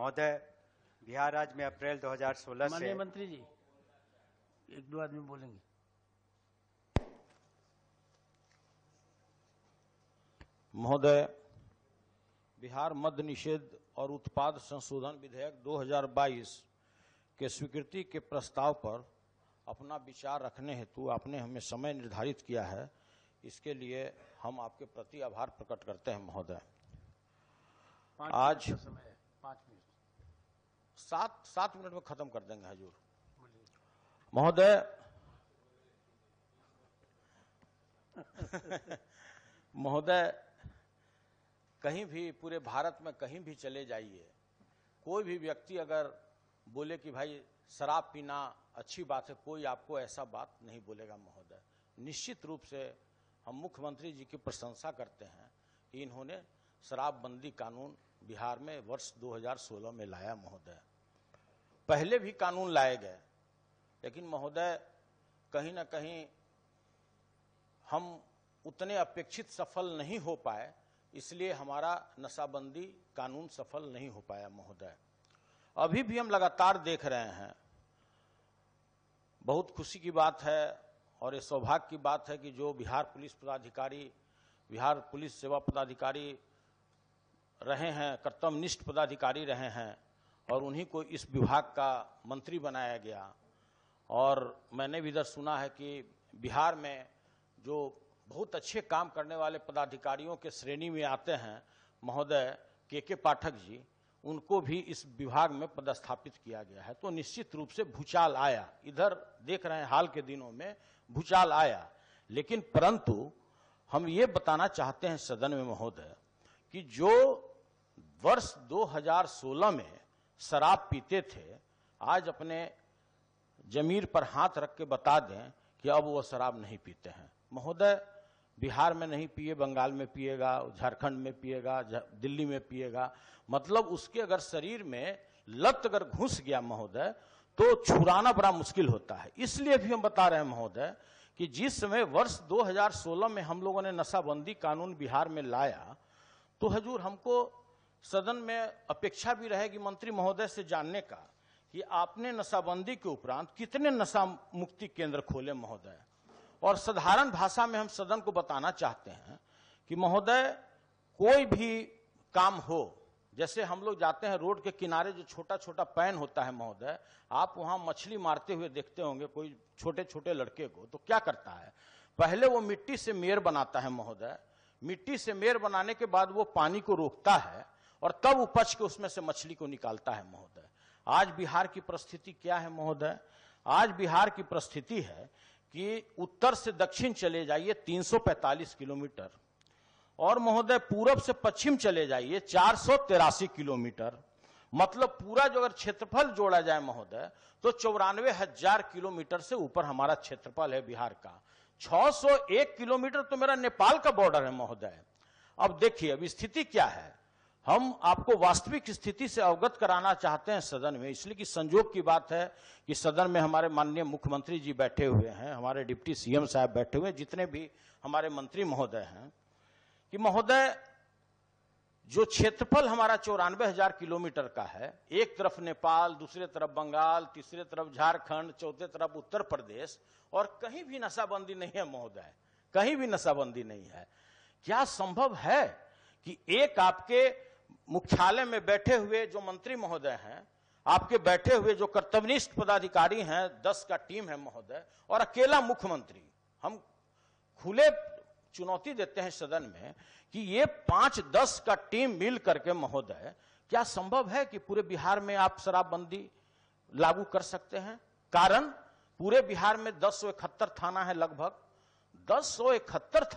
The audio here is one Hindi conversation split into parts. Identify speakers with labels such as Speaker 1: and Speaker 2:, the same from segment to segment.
Speaker 1: महोदय बिहार राज्य में अप्रैल 2016 से मंत्री जी एक दो आदमी बोलेंगे महोदय बिहार मद्य निषेध और उत्पाद संशोधन विधेयक 2022 के स्वीकृति के प्रस्ताव पर अपना विचार रखने हेतु आपने हमें समय निर्धारित किया है इसके लिए हम आपके प्रति आभार प्रकट करते हैं महोदय आज समय पाँच मिनट सात सात मिनट में खत्म कर देंगे हजूर महोदय महोदय कहीं भी पूरे भारत में कहीं भी चले जाइए कोई भी व्यक्ति अगर बोले कि भाई शराब पीना अच्छी बात है कोई आपको ऐसा बात नहीं बोलेगा महोदय निश्चित रूप से हम मुख्यमंत्री जी की प्रशंसा करते हैं कि इन्होंने शराबबंदी कानून बिहार में वर्ष 2016 में लाया महोदय पहले भी कानून लाए गए लेकिन महोदय कहीं ना कहीं हम उतने अपेक्षित सफल नहीं हो पाए इसलिए हमारा नशाबंदी कानून सफल नहीं हो पाया महोदय अभी भी हम लगातार देख रहे हैं बहुत खुशी की बात है और ये सौभाग्य की बात है कि जो बिहार पुलिस पदाधिकारी बिहार पुलिस सेवा पदाधिकारी रहे हैं कर्तव्यनिष्ठ पदाधिकारी रहे हैं और उन्हीं को इस विभाग का मंत्री बनाया गया और मैंने भी इधर सुना है कि बिहार में जो बहुत अच्छे काम करने वाले पदाधिकारियों के श्रेणी में आते हैं महोदय के के पाठक जी उनको भी इस विभाग में पदस्थापित किया गया है तो निश्चित रूप से भूचाल आया इधर देख रहे हैं हाल के दिनों में भूचाल आया लेकिन परंतु हम ये बताना चाहते हैं सदन में महोदय कि जो वर्ष 2016 में शराब पीते थे आज अपने जमीर पर हाथ रख के बता दें कि अब वो शराब नहीं पीते हैं महोदय बिहार में नहीं पिए बंगाल में पिएगा झारखंड में पिएगा दिल्ली में पिएगा मतलब उसके अगर शरीर में लत अगर घुस गया महोदय तो छुड़ाना बड़ा मुश्किल होता है इसलिए भी हम बता रहे हैं महोदय कि जिस समय वर्ष 2016 में हम लोगों ने नशाबंदी कानून बिहार में लाया तो हजूर हमको सदन में अपेक्षा भी रहेगी मंत्री महोदय से जानने का कि आपने नशाबंदी के उपरांत कितने नशा मुक्ति केंद्र खोले महोदय और साधारण भाषा में हम सदन को बताना चाहते हैं कि महोदय कोई भी काम हो जैसे हम लोग जाते हैं रोड के किनारे जो छोटा छोटा पैन होता है महोदय आप वहां मछली मारते हुए देखते होंगे कोई छोटे छोटे लड़के को तो क्या करता है पहले वो मिट्टी से मेयर बनाता है महोदय मिट्टी से मेयर बनाने के बाद वो पानी को रोकता है और तब उपज के उसमें से मछली को निकालता है महोदय आज बिहार की परिस्थिति क्या है महोदय आज बिहार की परिस्थिति है कि उत्तर से दक्षिण चले जाइए 345 किलोमीटर और महोदय पूरब से पश्चिम चले जाइए चार किलोमीटर मतलब पूरा जो अगर क्षेत्रफल जोड़ा जाए महोदय तो चौरानवे हजार किलोमीटर से ऊपर हमारा क्षेत्रफल है बिहार का 601 किलोमीटर तो मेरा नेपाल का बॉर्डर है महोदय अब देखिए अब स्थिति क्या है हम आपको वास्तविक स्थिति से अवगत कराना चाहते हैं सदन में इसलिए कि संजोग की बात है कि सदन में हमारे माननीय मुख्यमंत्री जी बैठे हुए हैं हमारे डिप्टी सीएम साहब बैठे हुए हैं जितने भी हमारे मंत्री महोदय हैं कि महोदय जो क्षेत्रफल हमारा चौरानवे हजार किलोमीटर का है एक तरफ नेपाल दूसरे तरफ बंगाल तीसरे तरफ झारखंड चौथे तरफ उत्तर प्रदेश और कहीं भी नशाबंदी नहीं है महोदय कहीं भी नशाबंदी नहीं है क्या संभव है कि एक आपके मुख्यालय में बैठे हुए जो मंत्री महोदय हैं आपके बैठे हुए जो कर्तव्यनिष्ठ पदाधिकारी हैं दस का टीम है महोदय और अकेला मुख्यमंत्री हम खुले चुनौती देते हैं सदन में कि ये पांच दस का टीम मिल करके महोदय क्या संभव है कि पूरे बिहार में आप शराबबंदी लागू कर सकते हैं कारण पूरे बिहार में दस थाना है लगभग दस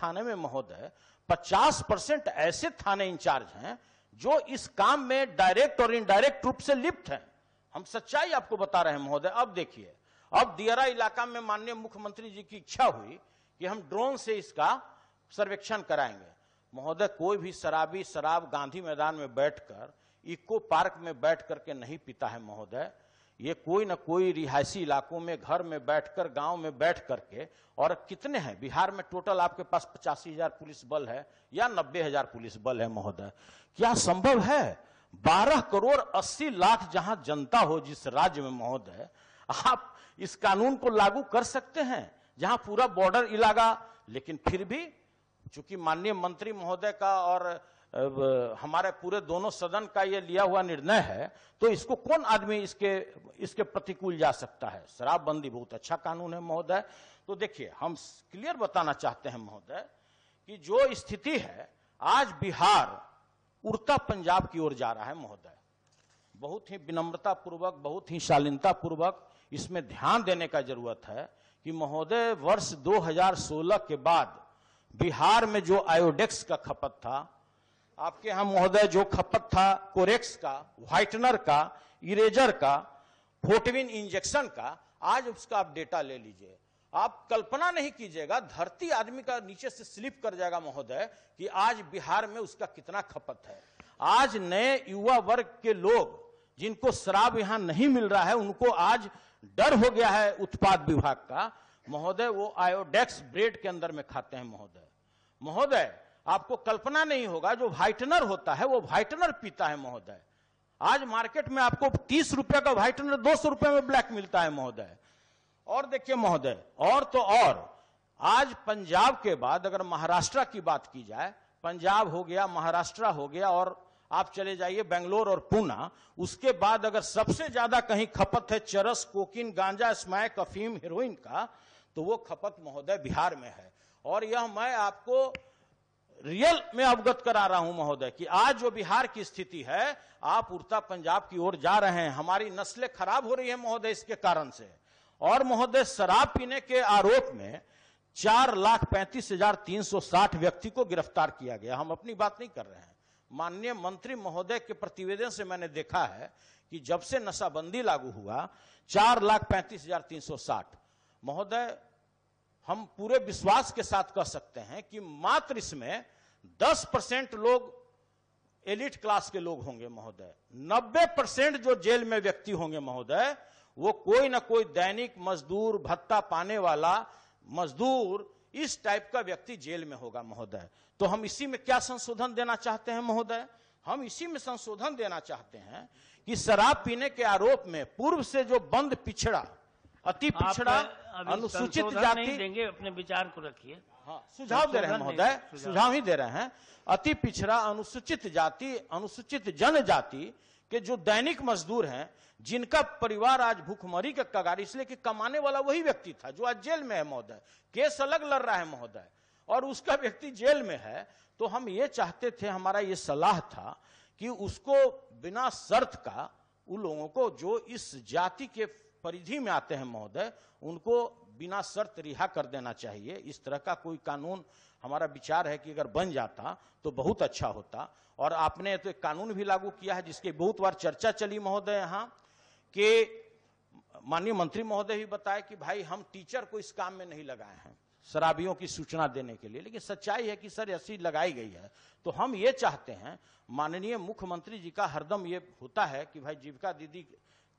Speaker 1: थाने में महोदय 50 परसेंट ऐसे थाने इंचार्ज हैं जो इस काम में डायरेक्ट और इनडायरेक्ट रूप से लिप्त हैं हम सच्चाई आपको बता रहे हैं महोदय अब देखिए अब दियरा इलाका में माननीय मुख्यमंत्री जी की इच्छा हुई कि हम ड्रोन से इसका सर्वेक्षण कराएंगे महोदय कोई भी शराबी शराब गांधी मैदान में बैठकर इको पार्क में बैठ करके नहीं पीता है महोदय ये कोई ना कोई रिहायशी इलाकों में घर में बैठकर गांव में बैठ करके और कितने हैं बिहार में टोटल आपके पास पचासी हजार पुलिस बल है या नब्बे हजार पुलिस बल है महोदय क्या संभव है बारह करोड़ अस्सी लाख जहां जनता हो जिस राज्य में महोदय आप इस कानून को लागू कर सकते हैं जहां पूरा बॉर्डर इलाका लेकिन फिर भी चूंकि माननीय मंत्री महोदय का और हमारे पूरे दोनों सदन का ये लिया हुआ निर्णय है तो इसको कौन आदमी इसके इसके प्रतिकूल जा सकता है शराबबंदी बहुत अच्छा कानून है महोदय तो देखिए हम क्लियर बताना चाहते हैं महोदय कि जो स्थिति है आज बिहार उड़ता पंजाब की ओर जा रहा है महोदय बहुत ही विनम्रता पूर्वक बहुत ही शालीनता पूर्वक इसमें ध्यान देने का जरूरत है कि महोदय वर्ष 2016 के बाद बिहार में जो आयोडेक्स का खपत था आपके यहां महोदय जो खपत था कोरेक्स का व्हाइटनर का इरेजर का फोटविन इंजेक्शन का आज उसका आप डेटा ले लीजिए आप कल्पना नहीं कीजिएगा धरती आदमी का नीचे से स्लिप कर जाएगा महोदय कि आज बिहार में उसका कितना खपत है आज नए युवा वर्ग के लोग जिनको शराब यहां नहीं मिल रहा है उनको आज डर हो गया है उत्पाद विभाग का महोदय वो आयोडेक्स ब्रेड के अंदर में खाते हैं महोदय महोदय आपको कल्पना नहीं होगा जो व्हाइटनर होता है वो व्हाइटनर पीता है महोदय आज मार्केट में आपको तीस रुपए का व्हाइटनर दो सौ रुपए में ब्लैक मिलता है महोदय और देखिए महोदय और तो और आज पंजाब के बाद अगर महाराष्ट्र की बात की जाए पंजाब हो गया महाराष्ट्र हो गया और आप चले जाइए बेंगलोर और पूना उसके बाद अगर सबसे ज्यादा कहीं खपत है चरस कोकिन गांजा स्मैक अफीम हीरोइन का तो वो खपत महोदय बिहार में है और यह मैं आपको रियल में अवगत करा रहा हूं महोदय कि आज जो बिहार की स्थिति है आप उड़ता पंजाब की ओर जा रहे हैं हमारी नस्लें खराब हो रही है महोदय इसके कारण से और महोदय शराब पीने के आरोप में चार लाख पैंतीस हजार तीन सौ साठ व्यक्ति को गिरफ्तार किया गया हम अपनी बात नहीं कर रहे हैं माननीय मंत्री महोदय के प्रतिवेदन से मैंने देखा है कि जब से नशाबंदी लागू हुआ चार लाख पैंतीस हजार तीन सौ साठ महोदय हम पूरे विश्वास के साथ कह सकते हैं कि मात्र इसमें 10 परसेंट लोग एलिट क्लास के लोग होंगे महोदय 90 परसेंट जो जेल में व्यक्ति होंगे महोदय वो कोई ना कोई दैनिक मजदूर भत्ता पाने वाला मजदूर इस टाइप का व्यक्ति जेल में होगा महोदय तो हम इसी में क्या संशोधन देना चाहते हैं महोदय हम इसी में संशोधन देना चाहते हैं कि शराब पीने के आरोप में पूर्व से जो बंद पिछड़ा अति पिछड़ा अनुसूचित जाति देंगे अपने विचार को रखिए हाँ, सुझाव दे रहे हैं महोदय सुझाव ही दे रहे हैं अति पिछड़ा अनुसूचित जाति अनुसूचित जनजाति के जो दैनिक मजदूर हैं जिनका परिवार आज भूखमरी के कगार इसलिए कि कमाने वाला वही व्यक्ति था जो आज जेल में है महोदय केस अलग लड़ रहा है महोदय और उसका व्यक्ति जेल में है तो हम ये चाहते थे हमारा ये सलाह था कि उसको बिना शर्त का उन लोगों को जो इस जाति के परिधि में आते हैं महोदय उनको बिना शर्त रिहा कर देना चाहिए इस तरह का कोई कानून हमारा विचार है कि अगर बन जाता तो बहुत अच्छा होता और आपने तो एक कानून भी लागू किया है जिसके बहुत बार चर्चा चली महोदय यहाँ कि माननीय मंत्री महोदय भी बताए कि भाई हम टीचर को इस काम में नहीं लगाए हैं शराबियों की सूचना देने के लिए लेकिन सच्चाई है कि सर ऐसी लगाई गई है तो हम ये चाहते हैं माननीय मुख्यमंत्री जी का हरदम ये होता है कि भाई जीविका दीदी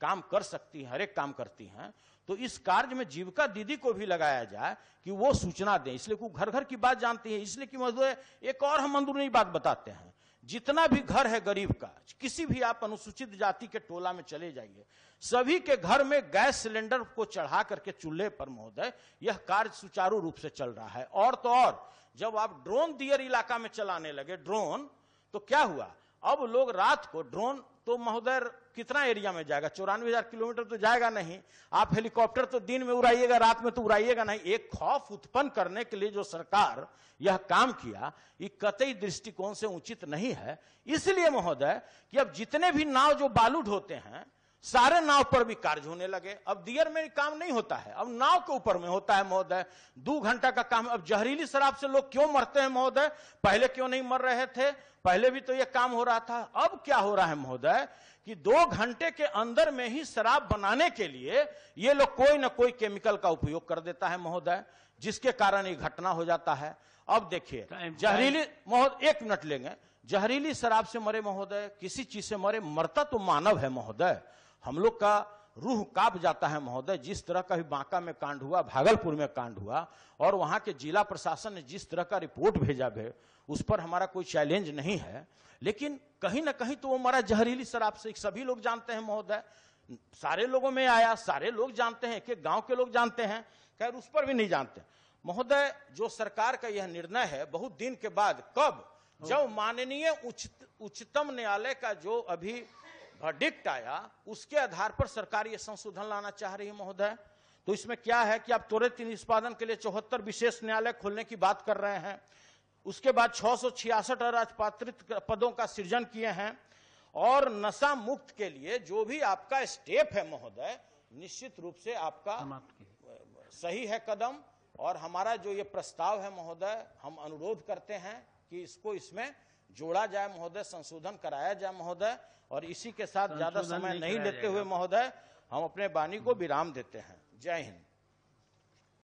Speaker 1: काम कर सकती हैं हर एक काम करती हैं तो इस कार्य में जीविका दीदी को भी लगाया जाए कि वो सूचना दें इसलिए वो घर घर की बात जानती है इसलिए कि मजदूर एक और हम अंदरूनी बात बताते हैं जितना भी घर है गरीब का किसी भी आप अनुसूचित जाति के टोला में चले जाइए सभी के घर में गैस सिलेंडर को चढ़ा करके चूल्हे पर महोदय यह कार्य सुचारू रूप से चल रहा है और तो और जब आप ड्रोन दियर इलाका में चलाने लगे ड्रोन तो क्या हुआ अब लोग रात को ड्रोन तो महोदय कितना एरिया में जाएगा चौरानवे हजार किलोमीटर तो जाएगा नहीं आप हेलीकॉप्टर तो दिन में उड़ाइएगा रात में तो उड़ाइएगा नहीं एक खौफ उत्पन्न करने के लिए जो सरकार यह काम किया ये कतई दृष्टिकोण से उचित नहीं है इसलिए महोदय कि अब जितने भी नाव जो बालू ढोते हैं सारे नाव पर भी कार्य होने लगे अब दियर में काम नहीं होता है अब नाव के ऊपर में होता है महोदय दो घंटा का काम अब जहरीली शराब से लोग क्यों मरते हैं महोदय पहले क्यों नहीं मर रहे थे पहले भी तो यह काम हो रहा था अब क्या हो रहा है महोदय कि दो घंटे के अंदर में ही शराब बनाने के लिए ये लोग कोई ना कोई केमिकल का उपयोग कर देता है महोदय जिसके कारण ये घटना हो जाता है अब देखिए जहरीली महोदय एक मिनट लेंगे जहरीली शराब से मरे महोदय किसी चीज से मरे मरता तो मानव है महोदय हम लोग का रूह काप जाता है महोदय जिस तरह का भी बांका में कांड हुआ भागलपुर में कांड हुआ और वहां के जिला प्रशासन ने जिस तरह का रिपोर्ट भेजा भे उस पर हमारा कोई चैलेंज नहीं है लेकिन कहीं ना कहीं तो वो हमारा जहरीली शराब से सभी लोग जानते हैं महोदय सारे लोगों में आया सारे लोग जानते हैं कि गांव के लोग जानते हैं खैर उस पर भी नहीं जानते महोदय जो सरकार का यह निर्णय है बहुत दिन के बाद कब जब माननीय उच्चतम न्यायालय का जो अभी वर्डिक्ट आया उसके आधार पर सरकार ये संशोधन लाना चाह रही है महोदय तो इसमें क्या है कि आप त्वरित निष्पादन के लिए चौहत्तर विशेष न्यायालय खोलने की बात कर रहे हैं उसके बाद छह सौ छियासठ अराजपात्रित पदों का सृजन किए हैं और नशा मुक्त के लिए जो भी आपका स्टेप है महोदय निश्चित रूप से आपका सही है कदम और हमारा जो ये प्रस्ताव है महोदय हम अनुरोध करते हैं कि इसको इसमें जोड़ा जाए महोदय संशोधन कराया जाए महोदय और इसी के साथ ज्यादा समय नहीं लेते हुए महोदय हम अपने वाणी को विराम देते हैं जय हिंद